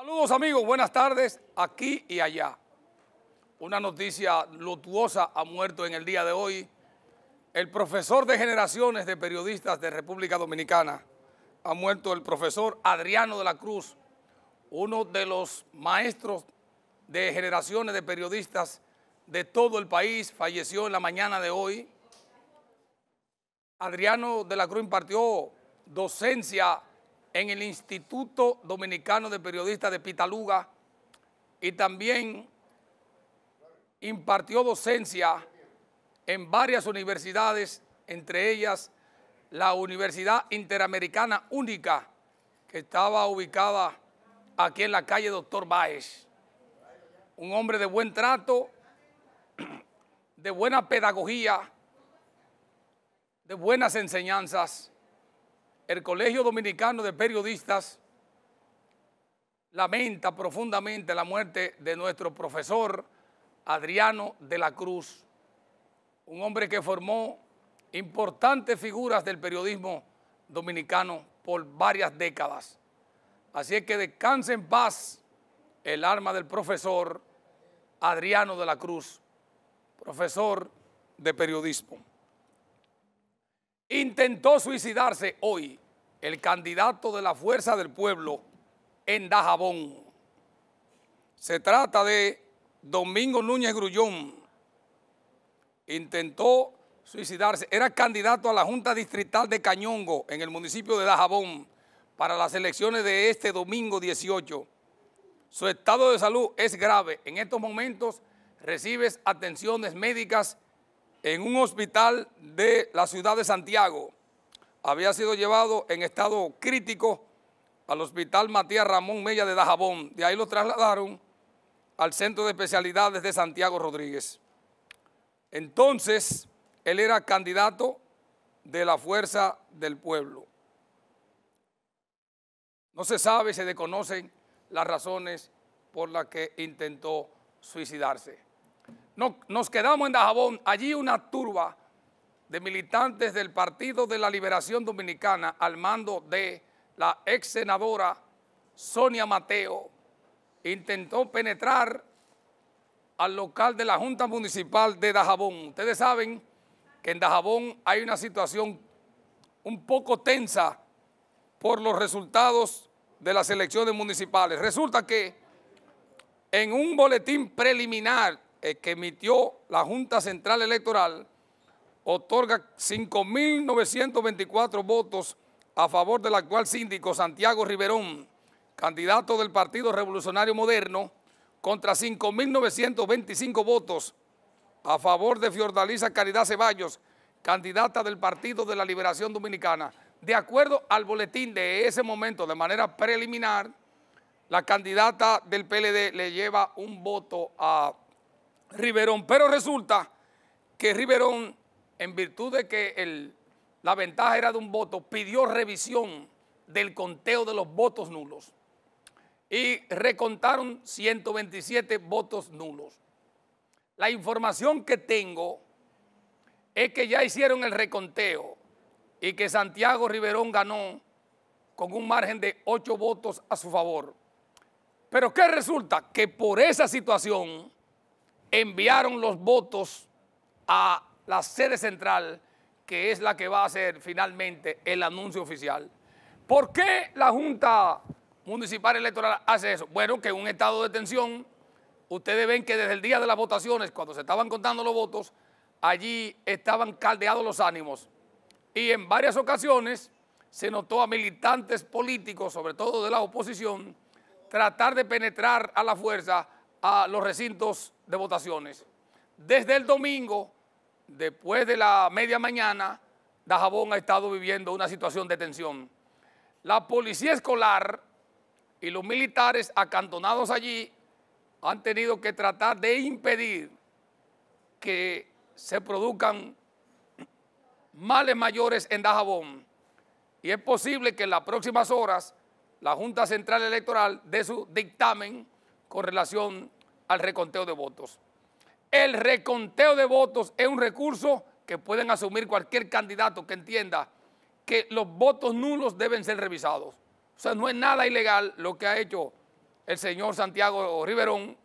Saludos amigos, buenas tardes aquí y allá. Una noticia lotuosa ha muerto en el día de hoy el profesor de generaciones de periodistas de República Dominicana. Ha muerto el profesor Adriano de la Cruz, uno de los maestros de generaciones de periodistas de todo el país, falleció en la mañana de hoy. Adriano de la Cruz impartió docencia en el Instituto Dominicano de Periodistas de Pitaluga y también impartió docencia en varias universidades, entre ellas la Universidad Interamericana Única, que estaba ubicada aquí en la calle Doctor Baez. Un hombre de buen trato, de buena pedagogía, de buenas enseñanzas el Colegio Dominicano de Periodistas lamenta profundamente la muerte de nuestro profesor Adriano de la Cruz, un hombre que formó importantes figuras del periodismo dominicano por varias décadas. Así es que descanse en paz el alma del profesor Adriano de la Cruz, profesor de periodismo. Intentó suicidarse hoy el candidato de la Fuerza del Pueblo en Dajabón. Se trata de Domingo Núñez Grullón. Intentó suicidarse. Era candidato a la Junta Distrital de Cañongo en el municipio de Dajabón para las elecciones de este domingo 18. Su estado de salud es grave. En estos momentos recibes atenciones médicas en un hospital de la ciudad de Santiago había sido llevado en estado crítico al hospital Matías Ramón Mella de Dajabón. De ahí lo trasladaron al centro de especialidades de Santiago Rodríguez. Entonces, él era candidato de la fuerza del pueblo. No se sabe, se desconocen las razones por las que intentó suicidarse. No, nos quedamos en Dajabón, allí una turba de militantes del Partido de la Liberación Dominicana al mando de la ex senadora Sonia Mateo intentó penetrar al local de la Junta Municipal de Dajabón. Ustedes saben que en Dajabón hay una situación un poco tensa por los resultados de las elecciones municipales. Resulta que en un boletín preliminar eh, que emitió la Junta Central Electoral, otorga 5.924 votos a favor del actual síndico Santiago Riverón, candidato del Partido Revolucionario Moderno, contra 5.925 votos a favor de Fiordalisa Caridad Ceballos, candidata del Partido de la Liberación Dominicana. De acuerdo al boletín de ese momento, de manera preliminar, la candidata del PLD le lleva un voto a Riverón, pero resulta que Riverón en virtud de que la ventaja era de un voto, pidió revisión del conteo de los votos nulos y recontaron 127 votos nulos. La información que tengo es que ya hicieron el reconteo y que Santiago Riverón ganó con un margen de 8 votos a su favor. Pero ¿qué resulta? Que por esa situación enviaron los votos a la sede central, que es la que va a hacer finalmente el anuncio oficial. ¿Por qué la Junta Municipal Electoral hace eso? Bueno, que un estado de tensión, ustedes ven que desde el día de las votaciones, cuando se estaban contando los votos, allí estaban caldeados los ánimos. Y en varias ocasiones se notó a militantes políticos, sobre todo de la oposición, tratar de penetrar a la fuerza a los recintos de votaciones. Desde el domingo después de la media mañana, Dajabón ha estado viviendo una situación de tensión. La policía escolar y los militares acantonados allí han tenido que tratar de impedir que se produzcan males mayores en Dajabón. Y es posible que en las próximas horas la Junta Central Electoral dé su dictamen con relación al reconteo de votos. El reconteo de votos es un recurso que pueden asumir cualquier candidato que entienda que los votos nulos deben ser revisados. O sea, no es nada ilegal lo que ha hecho el señor Santiago Riverón,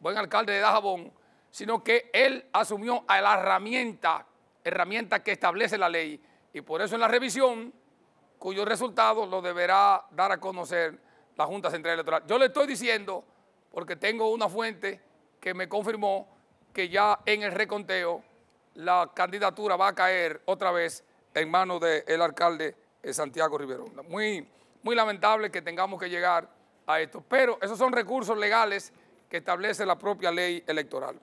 buen alcalde de Dajabón, sino que él asumió a la herramienta, herramienta que establece la ley, y por eso en la revisión, cuyos resultados lo deberá dar a conocer la Junta Central Electoral. Yo le estoy diciendo, porque tengo una fuente que me confirmó, que ya en el reconteo la candidatura va a caer otra vez en manos del alcalde eh, Santiago Rivero. Muy, muy lamentable que tengamos que llegar a esto, pero esos son recursos legales que establece la propia ley electoral.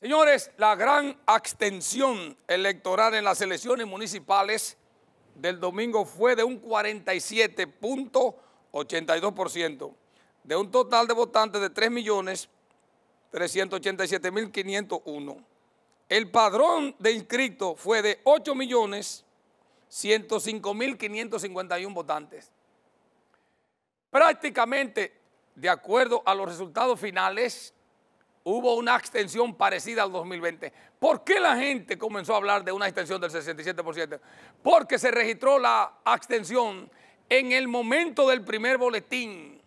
Señores, la gran abstención electoral en las elecciones municipales del domingo fue de un 47.82%, de un total de votantes de 3 millones 387.501. El padrón de inscritos fue de 8.105.551 votantes. Prácticamente, de acuerdo a los resultados finales, hubo una abstención parecida al 2020. ¿Por qué la gente comenzó a hablar de una extensión del 67%? Porque se registró la abstención en el momento del primer boletín.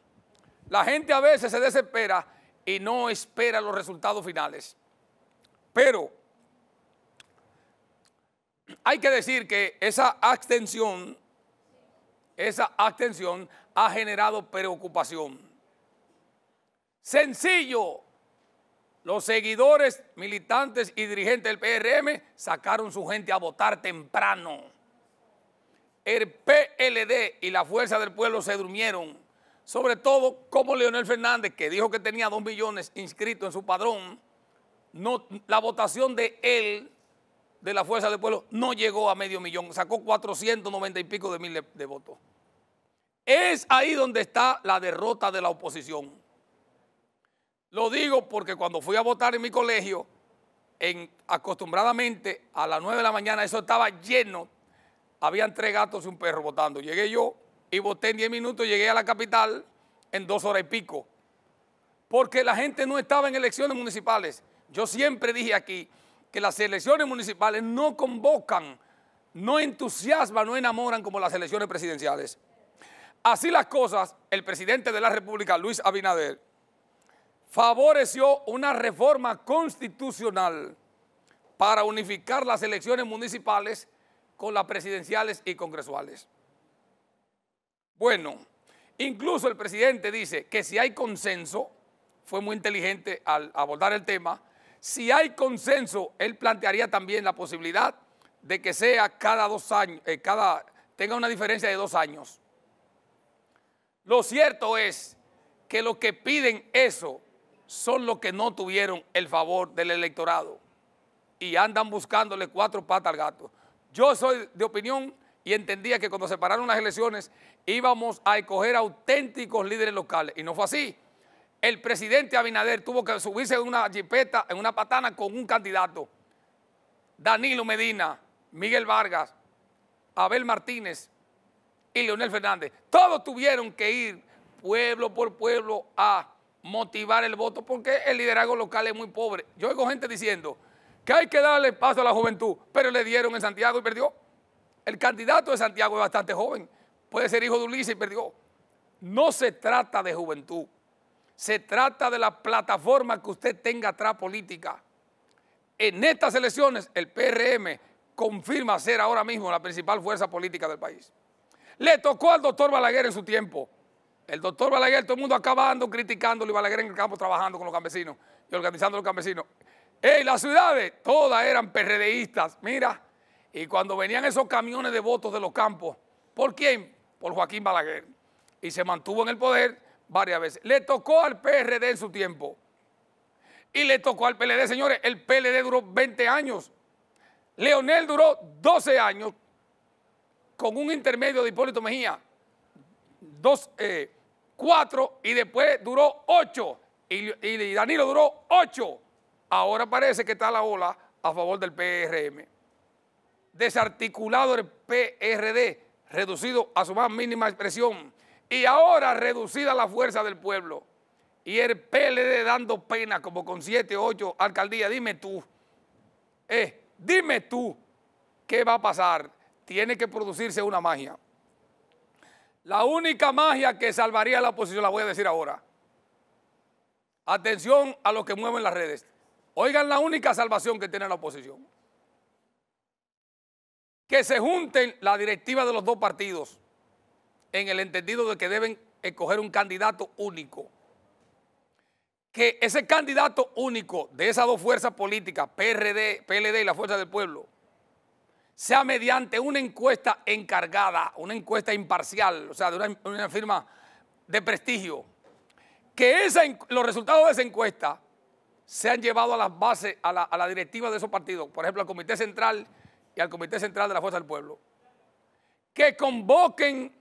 La gente a veces se desespera y no espera los resultados finales. Pero hay que decir que esa abstención, esa abstención ha generado preocupación. Sencillo, los seguidores, militantes y dirigentes del PRM sacaron su gente a votar temprano. El PLD y la Fuerza del Pueblo se durmieron sobre todo como Leonel Fernández, que dijo que tenía 2 millones inscritos en su padrón, no, la votación de él, de la Fuerza del Pueblo, no llegó a medio millón, sacó 490 y pico de mil de, votos. Es ahí donde está la derrota de la oposición. Lo digo porque cuando fui a votar en mi colegio, acostumbradamente a las 9 de la mañana eso estaba lleno, habían tres gatos y un perro votando. Llegué yo y voté en 10 minutos, llegué a la capital en dos horas y pico. Porque la gente no estaba en elecciones municipales. Yo siempre dije aquí que las elecciones municipales no convocan, no entusiasman, no enamoran como las elecciones presidenciales. Así las cosas, el presidente de la República, Luis Abinader, favoreció una reforma constitucional para unificar las elecciones municipales con las presidenciales y congresuales. Bueno, incluso el presidente dice que si hay consenso, fue muy inteligente al abordar el tema, si hay consenso, él plantearía también la posibilidad de que sea cada dos años, eh, cada, tenga una diferencia de dos años. Lo cierto es que los que piden eso son los que no tuvieron el favor del electorado y andan buscándole cuatro patas al gato. Yo soy de opinión y entendía que cuando se pararon las elecciones íbamos a escoger auténticos líderes locales. Y no fue así. El presidente Abinader tuvo que subirse en una jipeta, en una patana con un candidato. Danilo Medina, Miguel Vargas, Abel Martínez y Leonel Fernández. Todos tuvieron que ir pueblo por pueblo a motivar el voto porque el liderazgo local es muy pobre. Yo oigo gente diciendo que hay que darle paso a la juventud, pero le dieron en Santiago y perdió el candidato de Santiago es bastante joven, puede ser hijo de Ulises, y perdió. no se trata de juventud, se trata de la plataforma que usted tenga atrás política. En estas elecciones, el PRM confirma ser ahora mismo la principal fuerza política del país. Le tocó al doctor Balaguer en su tiempo. El doctor Balaguer, todo el mundo acabando, criticándolo y Balaguer en el campo trabajando con los campesinos y organizando a los campesinos. En las ciudades! Todas eran PRDistas. Mira, y cuando venían esos camiones de votos de los campos, ¿por quién? Por Joaquín Balaguer. Y se mantuvo en el poder varias veces. Le tocó al PRD en su tiempo. Y le tocó al PLD, señores. El PLD duró 20 años. Leonel duró 12 años con un intermedio de Hipólito Mejía. Dos, eh, cuatro y después duró ocho. Y, y Danilo duró ocho. Ahora parece que está la ola a favor del PRM desarticulado el PRD, reducido a su más mínima expresión, y ahora reducida la fuerza del pueblo, y el PLD dando pena como con siete o ocho alcaldías, dime tú, eh, dime tú qué va a pasar, tiene que producirse una magia. La única magia que salvaría a la oposición, la voy a decir ahora. Atención a los que mueven las redes. Oigan la única salvación que tiene la oposición que se junten la directiva de los dos partidos en el entendido de que deben escoger un candidato único. Que ese candidato único de esas dos fuerzas políticas, PRD, PLD y la Fuerza del Pueblo, sea mediante una encuesta encargada, una encuesta imparcial, o sea, de una, firma de prestigio, que los resultados de esa encuesta sean llevados a las bases, a la, a la directiva de esos partidos, por ejemplo, al Comité Central y al Comité Central de la Fuerza del Pueblo que convoquen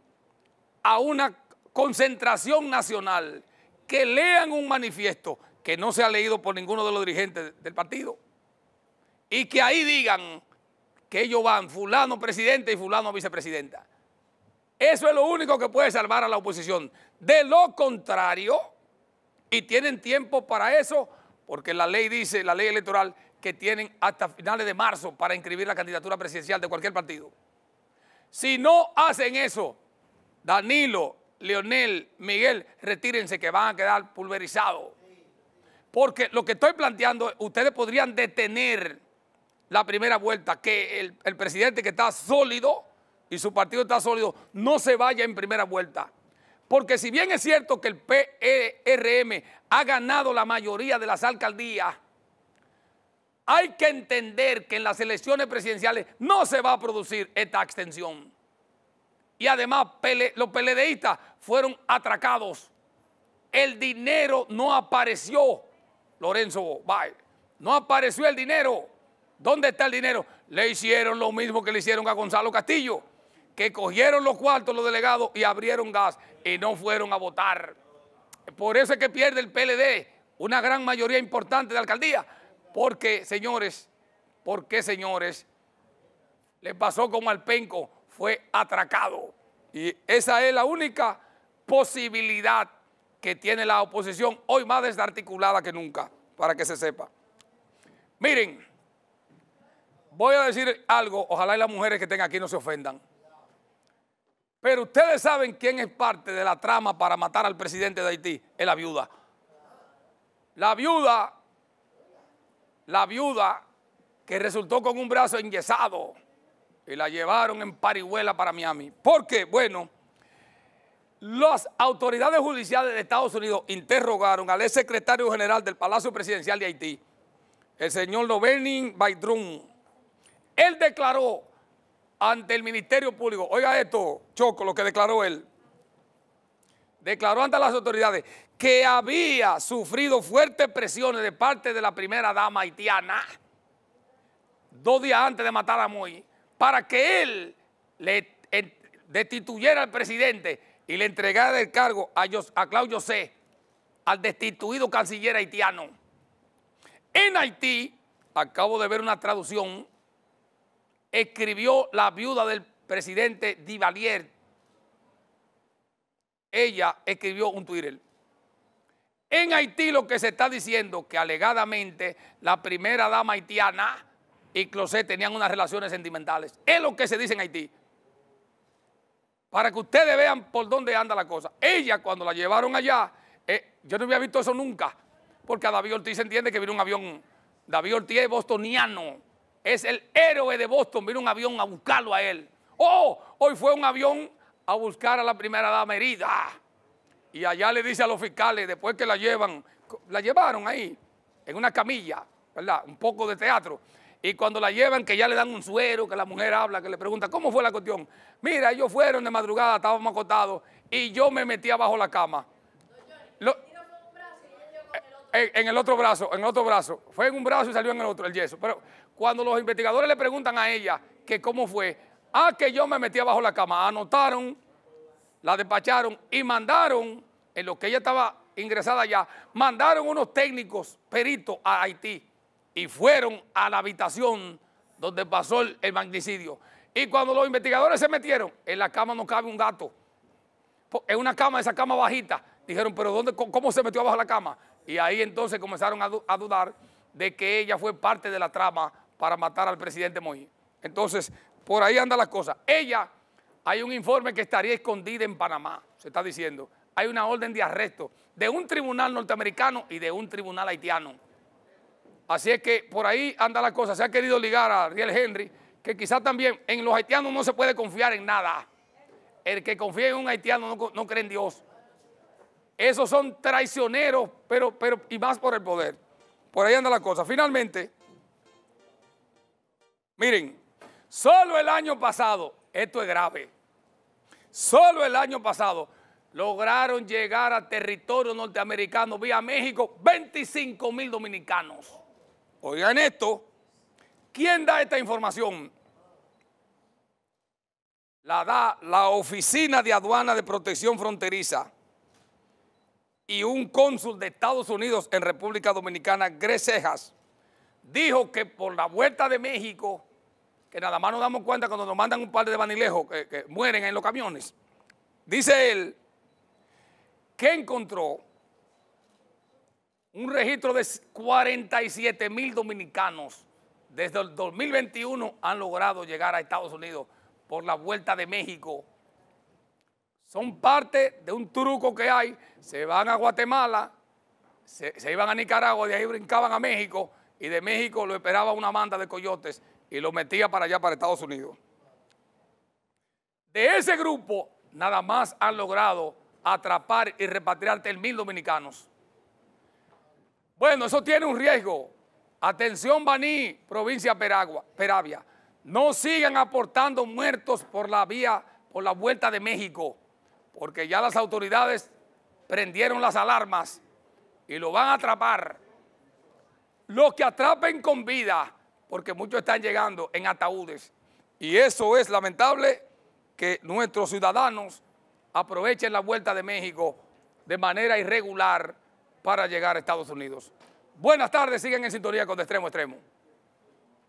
a una concentración nacional, que lean un manifiesto que no se ha leído por ninguno de los dirigentes del partido y que ahí digan que ellos van fulano presidente y fulano vicepresidenta. Eso es lo único que puede salvar a la oposición. De lo contrario, y tienen tiempo para eso, porque la ley dice, la ley electoral, que tienen hasta finales de marzo para inscribir la candidatura presidencial de cualquier partido. Si no hacen eso, Danilo, Leonel, Miguel, retírense que van a quedar pulverizados. Porque lo que estoy planteando, ustedes podrían detener la primera vuelta, que el, el presidente que está sólido y su partido está sólido, no se vaya en primera vuelta. Porque si bien es cierto que el PRM e ha ganado la mayoría de las alcaldías, hay que entender que en las elecciones presidenciales no se va a producir esta extensión. Y además los peledeístas fueron atracados. El dinero no apareció, Lorenzo No apareció el dinero. ¿Dónde está el dinero? Le hicieron lo mismo que le hicieron a Gonzalo Castillo, que cogieron los cuartos los delegados y abrieron gas y no fueron a votar. Por eso es que pierde el PLD una gran mayoría importante de alcaldía porque, señores, porque, señores, le pasó como al penco, fue atracado. Y esa es la única posibilidad que tiene la oposición, hoy más desarticulada que nunca, para que se sepa. Miren, voy a decir algo, ojalá y las mujeres que estén aquí no se ofendan. Pero ustedes saben quién es parte de la trama para matar al presidente de Haití, es la viuda. La viuda la viuda que resultó con un brazo enyesado y la llevaron en parihuela para Miami. ¿Por qué? Bueno, las autoridades judiciales de Estados Unidos interrogaron al ex secretario general del Palacio Presidencial de Haití, el señor Novenin Baidrún. Él declaró ante el Ministerio Público, oiga esto, Choco, lo que declaró él, declaró ante las autoridades que había sufrido fuertes presiones de parte de la primera dama haitiana dos días antes de matar a Moy para que él le destituyera al presidente y le entregara el cargo a, a Claudio C., al destituido canciller haitiano. En Haití, acabo de ver una traducción, escribió la viuda del presidente Divalier ella escribió un Twitter. En Haití lo que se está diciendo que alegadamente la primera dama haitiana y Closet tenían unas relaciones sentimentales. Es lo que se dice en Haití. Para que ustedes vean por dónde anda la cosa. Ella cuando la llevaron allá, eh, yo no había visto eso nunca, porque a David Ortiz se entiende que vino un avión. David Ortiz es bostoniano, es el héroe de Boston, vino un avión a buscarlo a él. Oh, hoy fue un avión a buscar a la primera dama herida. Y allá le dice a los fiscales, después que la llevan, la llevaron ahí, en una camilla, ¿verdad? Un poco de teatro. Y cuando la llevan, que ya le dan un suero, que la mujer habla, que le pregunta, ¿cómo fue la cuestión? Mira, ellos fueron de madrugada, estábamos acotados, y yo me metí abajo la cama. en el otro brazo, en el otro brazo. Fue en un brazo y salió en el otro, el yeso. Pero cuando los investigadores le preguntan a ella que cómo fue, Ah, que yo me metí abajo la cama. Anotaron, la despacharon y mandaron, en lo que ella estaba ingresada ya, mandaron unos técnicos peritos a Haití y fueron a la habitación donde pasó el, magnicidio. Y cuando los investigadores se metieron, en la cama no cabe un gato. En una cama, esa cama bajita. Dijeron, pero dónde, ¿cómo se metió abajo la cama? Y ahí entonces comenzaron a, dudar de que ella fue parte de la trama para matar al presidente Moïse. Entonces, por ahí anda la cosa. Ella, hay un informe que estaría escondida en Panamá, se está diciendo. Hay una orden de arresto de un tribunal norteamericano y de un tribunal haitiano. Así es que por ahí anda la cosa. Se ha querido ligar a Ariel Henry, que quizás también en los haitianos no se puede confiar en nada. El que confía en un haitiano no, no cree en Dios. Esos son traicioneros, pero, pero, y más por el poder. Por ahí anda la cosa. Finalmente, miren, Solo el año pasado, esto es grave, solo el año pasado lograron llegar a territorio norteamericano vía México 25 mil dominicanos. Oigan esto, ¿quién da esta información? La da la Oficina de Aduana de Protección Fronteriza y un cónsul de Estados Unidos en República Dominicana, Grecejas, dijo que por la vuelta de México que nada más nos damos cuenta cuando nos mandan un par de vanilejos que, mueren en los camiones. Dice él que encontró un registro de 47 mil dominicanos desde el 2021 han logrado llegar a Estados Unidos por la Vuelta de México. Son parte de un truco que hay. Se van a Guatemala, se, iban a Nicaragua, de ahí brincaban a México y de México lo esperaba una banda de coyotes y lo metía para allá, para Estados Unidos. De ese grupo, nada más han logrado atrapar y repatriar 3.000 dominicanos. Bueno, eso tiene un riesgo. Atención, Baní, provincia Peragua, Peravia. No sigan aportando muertos por la vía, por la vuelta de México, porque ya las autoridades prendieron las alarmas y lo van a atrapar. Los que atrapen con vida porque muchos están llegando en ataúdes. Y eso es lamentable que nuestros ciudadanos aprovechen la vuelta de México de manera irregular para llegar a Estados Unidos. Buenas tardes, siguen en sintonía con De Extremo a Extremo.